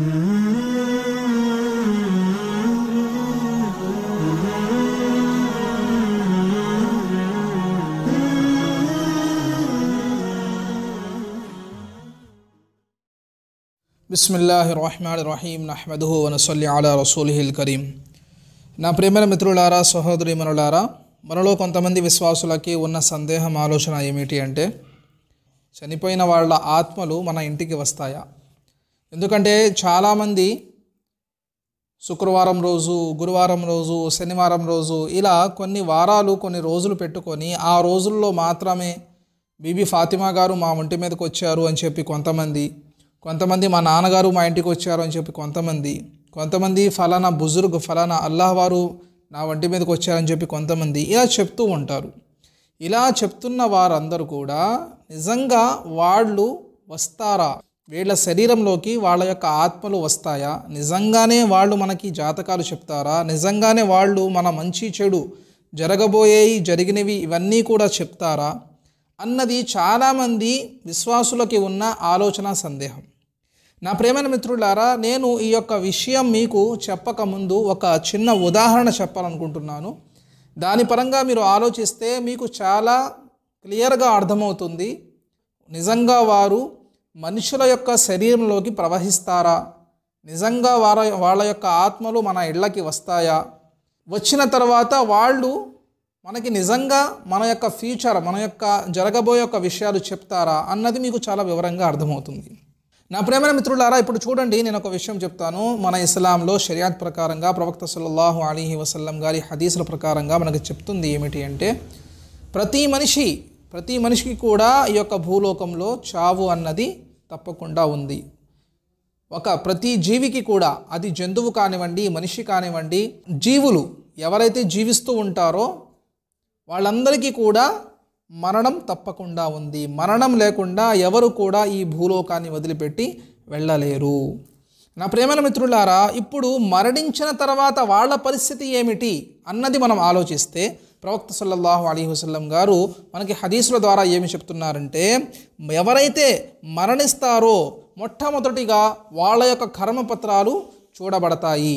బిస్మిల్లాహి రహమాన్ రహీం నహ్మదుహు వనసల్లి అలా రసూలిహిల్ కరీం నా ప్రేమల మిత్రులారా సహోదరి మనులారా మనలో కొంతమంది విశ్వాసులకి ఉన్న సందేహం ఆలోచన ఏమిటి అంటే చనిపోయిన వాళ్ళ ఆత్మలు మన ఇంటికి వస్తాయా ఎందుకంటే చాలామంది శుక్రవారం రోజు గురువారం రోజు శనివారం రోజు ఇలా కొన్ని వారాలు కొన్ని రోజులు పెట్టుకొని ఆ రోజుల్లో మాత్రమే బీబీ ఫాతిమా గారు మా ఒంటి మీదకి వచ్చారు అని చెప్పి కొంతమంది కొంతమంది మా నాన్నగారు మా ఇంటికి వచ్చారు అని చెప్పి కొంతమంది కొంతమంది ఫలానా బుజుర్గ్ ఫలానా అల్లాహ్ వారు నా ఒంటి మీదకి వచ్చారని చెప్పి కొంతమంది ఇలా చెప్తూ ఉంటారు ఇలా చెప్తున్న వారందరూ కూడా నిజంగా వాళ్ళు వస్తారా వీళ్ళ శరీరంలోకి వాళ్ళ యొక్క ఆత్మలు వస్తాయా నిజంగానే వాళ్ళు మనకి జాతకాలు చెప్తారా నిజంగానే వాళ్ళు మన మంచి చెడు జరగబోయేవి జరిగినవి ఇవన్నీ కూడా చెప్తారా అన్నది చాలామంది విశ్వాసులకి ఉన్న ఆలోచన సందేహం నా ప్రేమైన మిత్రులారా నేను ఈ యొక్క విషయం మీకు చెప్పకముందు ఒక చిన్న ఉదాహరణ చెప్పాలనుకుంటున్నాను దాని పరంగా మీరు ఆలోచిస్తే మీకు చాలా క్లియర్గా అర్థమవుతుంది నిజంగా వారు మనుషుల యొక్క శరీరంలోకి ప్రవహిస్తారా నిజంగా వార వాళ్ళ యొక్క ఆత్మలు మన ఇళ్ళకి వస్తాయా వచ్చిన తర్వాత వాళ్ళు మనకి నిజంగా మన యొక్క ఫ్యూచర్ మన యొక్క జరగబోయే యొక్క విషయాలు చెప్తారా అన్నది మీకు చాలా వివరంగా అర్థమవుతుంది నా ప్రేమైన మిత్రులారా ఇప్పుడు చూడండి నేను ఒక విషయం చెప్తాను మన ఇస్లాంలో షరియాత్ ప్రకారంగా ప్రవక్త సల్లల్లాహు అలీహి వసల్లం గారి హదీసుల ప్రకారంగా మనకు చెప్తుంది ఏమిటి అంటే ప్రతి మనిషి ప్రతి మనిషికి కూడా ఈ యొక్క భూలోకంలో చావు అన్నది తప్పకుండా ఉంది ఒక ప్రతి జీవికి కూడా అది జంతువు కానివ్వండి మనిషి కానివ్వండి జీవులు ఎవరైతే జీవిస్తూ ఉంటారో వాళ్ళందరికీ కూడా మరణం తప్పకుండా ఉంది మరణం లేకుండా ఎవరు కూడా ఈ భూలోకాన్ని వదిలిపెట్టి వెళ్ళలేరు నా ప్రేమల మిత్రులారా ఇప్పుడు మరణించిన తర్వాత వాళ్ళ పరిస్థితి ఏమిటి అన్నది మనం ఆలోచిస్తే ప్రవక్త సల్లల్లాహు అలీ వసల్లం గారు మనకి హదీసుల ద్వారా ఏమి చెప్తున్నారంటే ఎవరైతే మరణిస్తారో మొట్టమొదటిగా వాళ్ళ యొక్క కర్మపత్రాలు చూడబడతాయి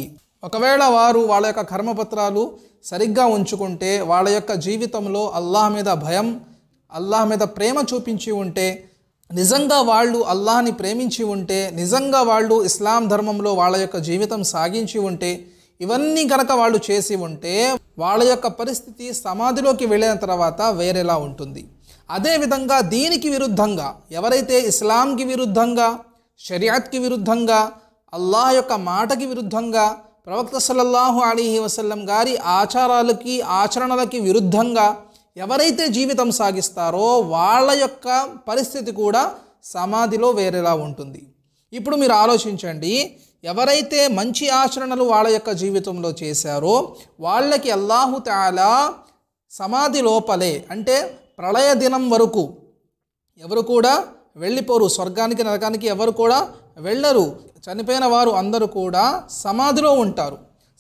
ఒకవేళ వారు వాళ్ళ యొక్క కర్మపత్రాలు సరిగ్గా ఉంచుకుంటే వాళ్ళ యొక్క జీవితంలో అల్లాహ్ మీద భయం అల్లాహ్ మీద ప్రేమ చూపించి ఉంటే నిజంగా వాళ్ళు అల్లాహ్ని ప్రేమించి ఉంటే నిజంగా వాళ్ళు ఇస్లాం ధర్మంలో వాళ్ళ యొక్క జీవితం సాగించి ఉంటే ఇవన్నీ గనక వాళ్ళు చేసి ఉంటే వాళ్ళ యొక్క పరిస్థితి సమాధిలోకి వెళ్ళిన తర్వాత వేరేలా ఉంటుంది అదేవిధంగా దీనికి విరుద్ధంగా ఎవరైతే ఇస్లాంకి విరుద్ధంగా షరియాత్కి విరుద్ధంగా అల్లాహ్ యొక్క మాటకి విరుద్ధంగా ప్రవక్త సల్లల్లాహు అలీహి వసల్లం గారి ఆచారాలకి ఆచరణలకి విరుద్ధంగా ఎవరైతే జీవితం సాగిస్తారో వాళ్ళ యొక్క పరిస్థితి కూడా సమాధిలో వేరేలా ఉంటుంది ఇప్పుడు మీరు ఆలోచించండి ఎవరైతే మంచి ఆచరణలు వాళ్ళ యొక్క జీవితంలో చేశారో వాళ్ళకి అల్లాహు తాలా సమాధి లోపలే అంటే ప్రళయ దినం వరకు ఎవరు కూడా వెళ్ళిపోరు స్వర్గానికి నరకానికి ఎవరు కూడా వెళ్ళరు చనిపోయిన వారు అందరూ కూడా సమాధిలో ఉంటారు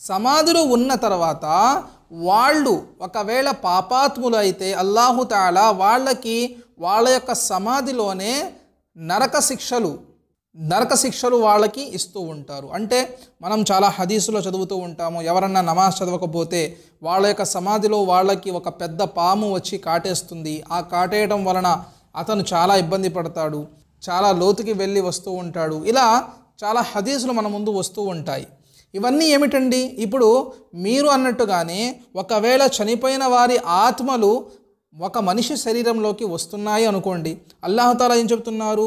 సమాధిలో ఉన్న తర్వాత వాళ్ళు ఒకవేళ పాపాత్ములు అయితే అల్లాహుతాలా వాళ్ళకి వాళ్ళ యొక్క సమాధిలోనే నరక శిక్షలు నరక శిక్షలు వాళ్ళకి ఇస్తూ ఉంటారు అంటే మనం చాలా హదీసులో చదువుతూ ఉంటాము ఎవరన్నా నమాజ్ చదవకపోతే వాళ్ళ యొక్క సమాధిలో వాళ్ళకి ఒక పెద్ద పాము వచ్చి కాటేస్తుంది ఆ కాటేయడం వలన అతను చాలా ఇబ్బంది పడతాడు చాలా లోతుకి వెళ్ళి వస్తూ ఉంటాడు ఇలా చాలా హదీసులు మన ముందు వస్తూ ఉంటాయి ఇవన్నీ ఏమిటండి ఇప్పుడు మీరు అన్నట్టుగానే ఒకవేళ చనిపోయిన వారి ఆత్మలు ఒక మనిషి శరీరంలోకి వస్తున్నాయి అనుకోండి అల్లాహతాల ఏం చెబుతున్నారు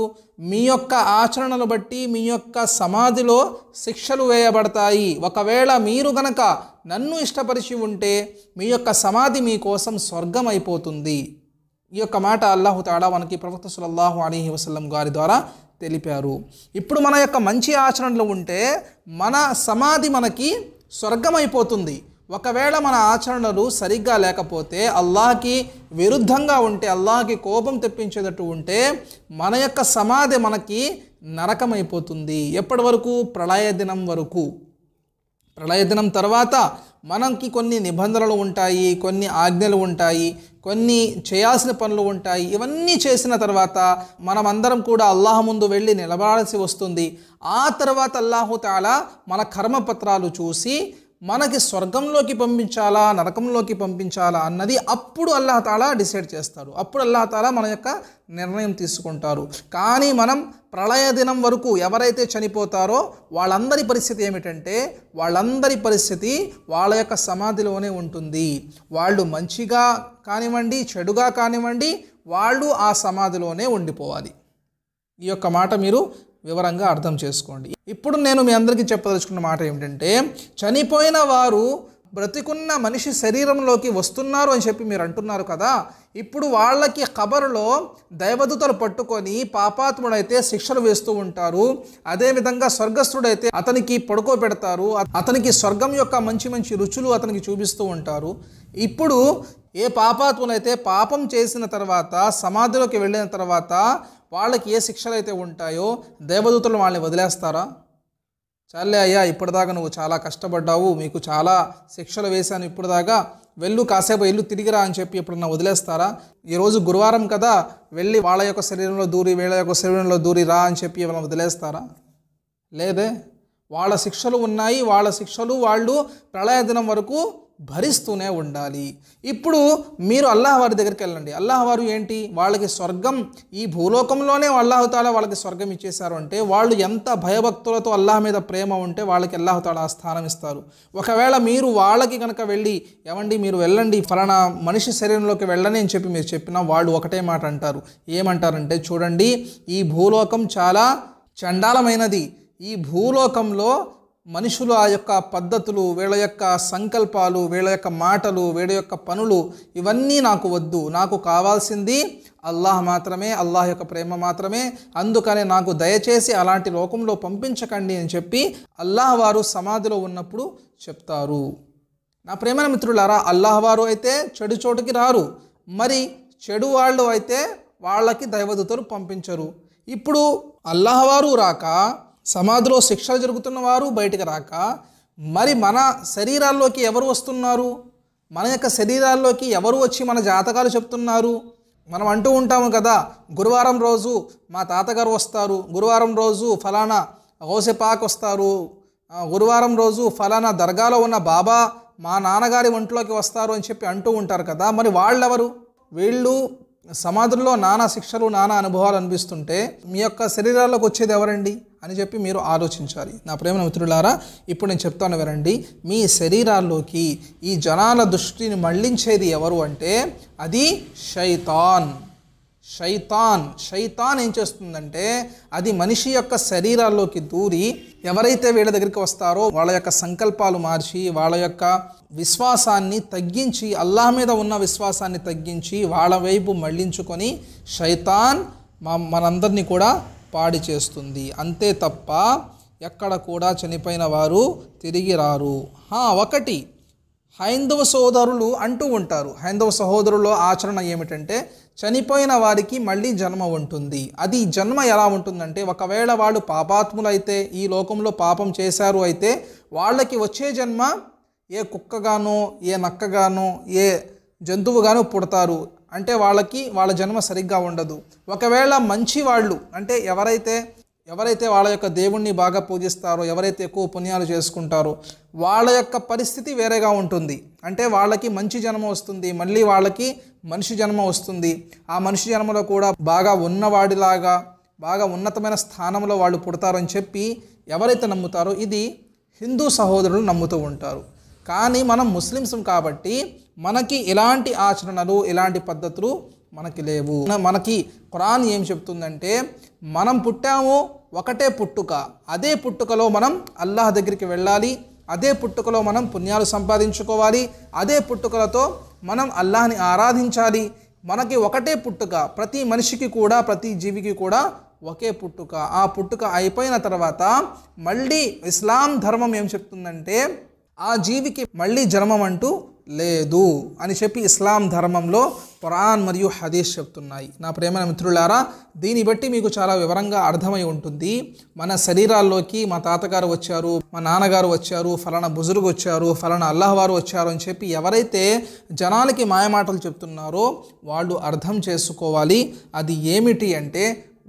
మీ యొక్క ఆచరణను బట్టి మీ యొక్క సమాధిలో శిక్షలు వేయబడతాయి ఒకవేళ మీరు గనక నన్ను ఇష్టపరిచి ఉంటే మీ యొక్క సమాధి మీకోసం స్వర్గం అయిపోతుంది ఈ యొక్క మాట అల్లాహుతాడా మనకి ప్రవక్త సులల్లాహు అలీహి వసలం గారి ద్వారా తెలిపారు ఇప్పుడు మన యొక్క మంచి ఆచరణలు ఉంటే మన సమాధి మనకి స్వర్గమైపోతుంది ఒకవేళ మన ఆచరణలు సరిగ్గా లేకపోతే అల్లాహకి విరుద్ధంగా ఉంటే అల్లాహకి కోపం తెప్పించేటట్టు ఉంటే మన యొక్క సమాధి మనకి నరకమైపోతుంది ఎప్పటి వరకు ప్రళయ దినం వరకు ప్రళయ దినం తర్వాత మనకి కొన్ని నిబంధనలు ఉంటాయి కొన్ని ఆజ్ఞలు ఉంటాయి కొన్ని చేయాల్సిన పనులు ఉంటాయి ఇవన్నీ చేసిన తర్వాత మనమందరం కూడా అల్లాహ ముందు వెళ్ళి నిలబడాల్సి వస్తుంది ఆ తర్వాత అల్లాహు తాలా మన కర్మపత్రాలు చూసి మనకి స్వర్గంలోకి పంపించాలా నరకంలోకి పంపించాలా అన్నది అప్పుడు అల్లాహతాలా డిసైడ్ చేస్తారు అప్పుడు అల్లాహతాలా మన యొక్క నిర్ణయం తీసుకుంటారు కానీ మనం ప్రళయ దినం వరకు ఎవరైతే చనిపోతారో వాళ్ళందరి పరిస్థితి ఏమిటంటే వాళ్ళందరి పరిస్థితి వాళ్ళ యొక్క సమాధిలోనే ఉంటుంది వాళ్ళు మంచిగా కానివ్వండి చెడుగా కానివ్వండి వాళ్ళు ఆ సమాధిలోనే ఉండిపోవాలి ఈ యొక్క మాట మీరు వివరంగా అర్థం చేసుకోండి ఇప్పుడు నేను మీ అందరికీ చెప్పదలుచుకున్న మాట ఏమిటంటే చనిపోయిన వారు బ్రతికున్న మనిషి శరీరంలోకి వస్తున్నారు అని చెప్పి మీరు అంటున్నారు కదా ఇప్పుడు వాళ్ళకి కబరులో దైవదూతలు పట్టుకొని పాపాత్ముడైతే శిక్షలు వేస్తూ ఉంటారు అదేవిధంగా స్వర్గస్థుడైతే అతనికి పడుకో పెడతారు అతనికి స్వర్గం యొక్క మంచి మంచి రుచులు అతనికి చూపిస్తూ ఉంటారు ఇప్పుడు ఏ పాపాత్ములైతే పాపం చేసిన తర్వాత సమాధిలోకి వెళ్ళిన తర్వాత వాళ్ళకి ఏ శిక్షలు అయితే ఉంటాయో దేవదూతలు వాళ్ళని వదిలేస్తారా చాలే అయ్యా ఇప్పటిదాకా నువ్వు చాలా కష్టపడ్డావు మీకు చాలా శిక్షలు వేశాను ఇప్పటిదాకా వెళ్ళు కాసేపు వెళ్ళు తిరిగిరా అని చెప్పి ఎప్పుడన్నా వదిలేస్తారా ఈరోజు గురువారం కదా వెళ్ళి వాళ్ళ యొక్క శరీరంలో దూరి వీళ్ళ యొక్క శరీరంలో దూరి రా అని చెప్పి ఏమైనా వదిలేస్తారా లేదే వాళ్ళ శిక్షలు ఉన్నాయి వాళ్ళ శిక్షలు వాళ్ళు ప్రళయ దినం వరకు భరిస్తూనే ఉండాలి ఇప్పుడు మీరు అల్లాహ్ వారి దగ్గరికి వెళ్ళండి అల్లాహవారు ఏంటి వాళ్ళకి స్వర్గం ఈ భూలోకంలోనే అల్లాహతాల వాళ్ళకి స్వర్గం ఇచ్చేశారు అంటే వాళ్ళు ఎంత భయభక్తులతో అల్లాహ్ మీద ప్రేమ ఉంటే వాళ్ళకి ఆ స్థానం ఇస్తారు ఒకవేళ మీరు వాళ్ళకి కనుక వెళ్ళి ఏమండి మీరు వెళ్ళండి ఫలానా మనిషి శరీరంలోకి వెళ్ళని అని చెప్పి మీరు చెప్పినా వాళ్ళు ఒకటే మాట అంటారు ఏమంటారంటే చూడండి ఈ భూలోకం చాలా చండాలమైనది ఈ భూలోకంలో మనుషులు ఆ యొక్క పద్ధతులు వీళ్ళ యొక్క సంకల్పాలు వీళ్ళ యొక్క మాటలు వీళ్ళ యొక్క పనులు ఇవన్నీ నాకు వద్దు నాకు కావాల్సింది అల్లాహ్ మాత్రమే అల్లాహ్ యొక్క ప్రేమ మాత్రమే అందుకనే నాకు దయచేసి అలాంటి లోకంలో పంపించకండి అని చెప్పి అల్లాహ్ వారు సమాధిలో ఉన్నప్పుడు చెప్తారు నా ప్రేమ మిత్రులారా అల్లాహ్ వారు అయితే చెడు చోటుకి రారు మరి చెడు వాళ్ళు అయితే వాళ్ళకి దైవదూతలు పంపించరు ఇప్పుడు అల్లాహ్ వారు రాక సమాధిలో శిక్షలు జరుగుతున్న వారు బయటకు రాక మరి మన శరీరాల్లోకి ఎవరు వస్తున్నారు మన యొక్క శరీరాల్లోకి ఎవరు వచ్చి మన జాతకాలు చెప్తున్నారు మనం అంటూ ఉంటాము కదా గురువారం రోజు మా తాతగారు వస్తారు గురువారం రోజు ఫలానా ఓసెపాక్ వస్తారు గురువారం రోజు ఫలానా దర్గాలో ఉన్న బాబా మా నాన్నగారి ఒంట్లోకి వస్తారు అని చెప్పి అంటూ ఉంటారు కదా మరి వాళ్ళెవరు వీళ్ళు సమాధుల్లో నానా శిక్షలు నానా అనుభవాలు అనిపిస్తుంటే మీ యొక్క శరీరాల్లోకి వచ్చేది ఎవరండి అని చెప్పి మీరు ఆలోచించాలి నా ప్రేమ మిత్రులారా ఇప్పుడు నేను చెప్తాను వినండి మీ శరీరాల్లోకి ఈ జనాల దృష్టిని మళ్లించేది ఎవరు అంటే అది శైతాన్ శైతాన్ శైతాన్ ఏం చేస్తుందంటే అది మనిషి యొక్క శరీరాల్లోకి దూరి ఎవరైతే వీళ్ళ దగ్గరికి వస్తారో వాళ్ళ యొక్క సంకల్పాలు మార్చి వాళ్ళ యొక్క విశ్వాసాన్ని తగ్గించి అల్లాహ్ మీద ఉన్న విశ్వాసాన్ని తగ్గించి వాళ్ళ వైపు మళ్లించుకొని శైతాన్ మా మనందరినీ కూడా పాడి చేస్తుంది అంతే తప్ప ఎక్కడ కూడా చనిపోయిన వారు తిరిగి రారు ఒకటి హైందవ సోదరులు అంటూ ఉంటారు హైందవ సహోదరుల ఆచరణ ఏమిటంటే చనిపోయిన వారికి మళ్ళీ జన్మ ఉంటుంది అది జన్మ ఎలా ఉంటుందంటే ఒకవేళ వాళ్ళు పాపాత్ములు అయితే ఈ లోకంలో పాపం చేశారు అయితే వాళ్ళకి వచ్చే జన్మ ఏ కుక్కగానో ఏ నక్కగానో ఏ జంతువుగానో పుడతారు అంటే వాళ్ళకి వాళ్ళ జన్మ సరిగ్గా ఉండదు ఒకవేళ మంచి వాళ్ళు అంటే ఎవరైతే ఎవరైతే వాళ్ళ యొక్క దేవుణ్ణి బాగా పూజిస్తారో ఎవరైతే ఎక్కువ పుణ్యాలు చేసుకుంటారో వాళ్ళ యొక్క పరిస్థితి వేరేగా ఉంటుంది అంటే వాళ్ళకి మంచి జన్మ వస్తుంది మళ్ళీ వాళ్ళకి మనిషి జన్మ వస్తుంది ఆ మనిషి జన్మలో కూడా బాగా ఉన్నవాడిలాగా బాగా ఉన్నతమైన స్థానంలో వాళ్ళు పుడతారని చెప్పి ఎవరైతే నమ్ముతారో ఇది హిందూ సహోదరులు నమ్ముతూ ఉంటారు కానీ మనం ముస్లిమ్స్ కాబట్టి మనకి ఎలాంటి ఆచరణలు ఎలాంటి పద్ధతులు మనకి లేవు మనకి ఖురాన్ ఏం చెప్తుందంటే మనం పుట్టాము ఒకటే పుట్టుక అదే పుట్టుకలో మనం అల్లాహ్ దగ్గరికి వెళ్ళాలి అదే పుట్టుకలో మనం పుణ్యాలు సంపాదించుకోవాలి అదే పుట్టుకలతో మనం అల్లాహ్ని ఆరాధించాలి మనకి ఒకటే పుట్టుక ప్రతి మనిషికి కూడా ప్రతి జీవికి కూడా ఒకే పుట్టుక ఆ పుట్టుక అయిపోయిన తర్వాత మళ్ళీ ఇస్లాం ధర్మం ఏం చెప్తుందంటే ఆ జీవికి మళ్ళీ జన్మం అంటూ లేదు అని చెప్పి ఇస్లాం ధర్మంలో పురాన్ మరియు హదీష్ చెప్తున్నాయి నా ప్రేమ మిత్రులారా దీన్ని బట్టి మీకు చాలా వివరంగా అర్థమై ఉంటుంది మన శరీరాల్లోకి మా తాతగారు వచ్చారు మా నాన్నగారు వచ్చారు ఫలానా బుజురుగు వచ్చారు ఫలానా అల్లహవారు వచ్చారు అని చెప్పి ఎవరైతే జనాలకి మాయమాటలు చెప్తున్నారో వాళ్ళు అర్థం చేసుకోవాలి అది ఏమిటి అంటే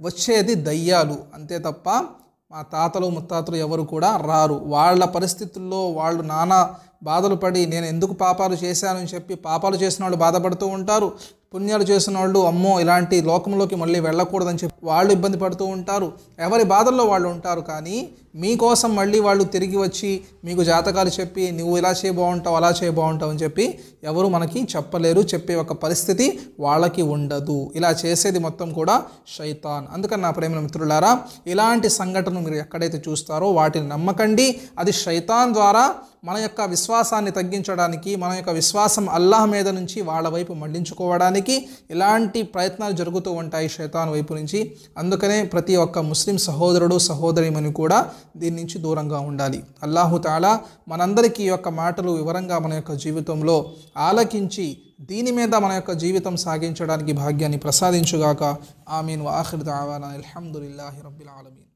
వచ్చేది దయ్యాలు అంతే తప్ప మా తాతలు ముత్తాతలు ఎవరు కూడా రారు వాళ్ళ పరిస్థితుల్లో వాళ్ళు నానా బాధలు పడి నేను ఎందుకు పాపాలు చేశానని చెప్పి పాపాలు చేసిన వాళ్ళు బాధపడుతూ ఉంటారు పుణ్యాలు చేసిన వాళ్ళు అమ్మో ఇలాంటి లోకంలోకి మళ్ళీ వెళ్ళకూడదని చెప్పి వాళ్ళు ఇబ్బంది పడుతూ ఉంటారు ఎవరి బాధల్లో వాళ్ళు ఉంటారు కానీ మీకోసం మళ్ళీ వాళ్ళు తిరిగి వచ్చి మీకు జాతకాలు చెప్పి నువ్వు ఇలా చేయ బాగుంటావు అలా చేయ బాగుంటావు అని చెప్పి ఎవరు మనకి చెప్పలేరు చెప్పే ఒక పరిస్థితి వాళ్ళకి ఉండదు ఇలా చేసేది మొత్తం కూడా శైతాన్ అందుకని నా ప్రేమ మిత్రులారా ఇలాంటి సంఘటనలు మీరు ఎక్కడైతే చూస్తారో వాటిని నమ్మకండి అది శైతాన్ ద్వారా మన యొక్క విశ్వాసాన్ని తగ్గించడానికి మన యొక్క విశ్వాసం అల్లాహ్ మీద నుంచి వాళ్ళ వైపు మళ్లించుకోవడానికి చేయడానికి ఇలాంటి ప్రయత్నాలు జరుగుతూ ఉంటాయి శైతాన్ వైపు నుంచి అందుకనే ప్రతి ఒక్క ముస్లిం సహోదరుడు సహోదరిమని కూడా దీని నుంచి దూరంగా ఉండాలి అల్లాహుతాల మనందరికీ యొక్క మాటలు వివరంగా మన యొక్క జీవితంలో ఆలకించి దీని మీద మన యొక్క జీవితం సాగించడానికి భాగ్యాన్ని ప్రసాదించుగాక ఆమెను వాఖిర్ దావానా అల్హమ్దుల్లాహి రబ్బిల్ ఆలమీన్